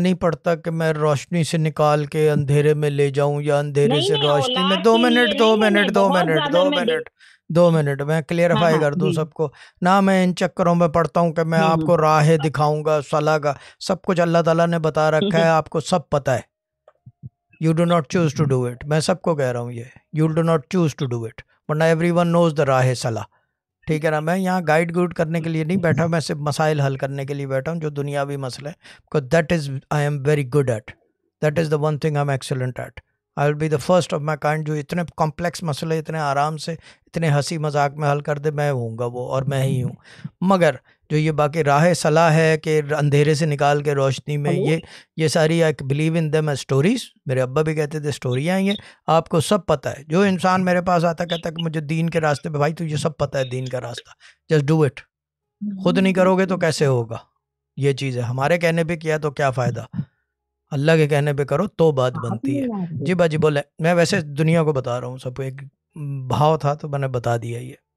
नहीं पढ़ता कि मैं रोशनी से निकाल के अंधेरे में ले जाऊं या अंधेरे से रोशनी में दो मिनट दो मिनट दो मिनट दो मिनट दो मिनट मैं क्लियरफाई हाँ, कर दूं सबको ना मैं इन चक्करों में पढ़ता हूं कि मैं हम्म, आपको हम्म। राह दिखाऊंगा सलाह का सब कुछ अल्लाह ताला ने बता रखा है आपको सब पता है you do not choose to do it मैं सबको कह रहा हूँ ये you do not choose to do it वरना एवरी वन नोज द राह सलाह ठीक है ना मैं यहाँ गाइड गुड करने के लिए नहीं बैठा मैं सिर्फ मसाइल हल करने के लिए बैठा हूँ जो दुनियावी मसले because that is I am very good at that is the one thing I am excellent at I will be the first of my kind जो इतने कॉम्प्लेक्स मसले इतने आराम से इतने हंसी मजाक में हल कर दे मैं हूँगा वो और मैं ही हूँ मगर जो ये बाकी राह सलाह है कि अंधेरे से निकाल के रोशनी में ये ये सारी आई बिलीव इन दम स्टोरीज मेरे अब्बा भी कहते थे स्टोरियाँ ये आपको सब पता है जो इंसान मेरे पास आता कहता कि मुझे दीन के रास्ते पे भाई तुझे सब पता है दीन का रास्ता जस्ट डू इट खुद नहीं करोगे तो हम्म। कैसे होगा ये चीज़ है हमारे कहने पे किया तो क्या फ़ायदा अल्लाह के कहने पे करो तो बात हाँ, बनती है जी बाजी बोले मैं वैसे दुनिया को बता रहा हूँ सबको एक भाव था तो मैंने बता दिया ये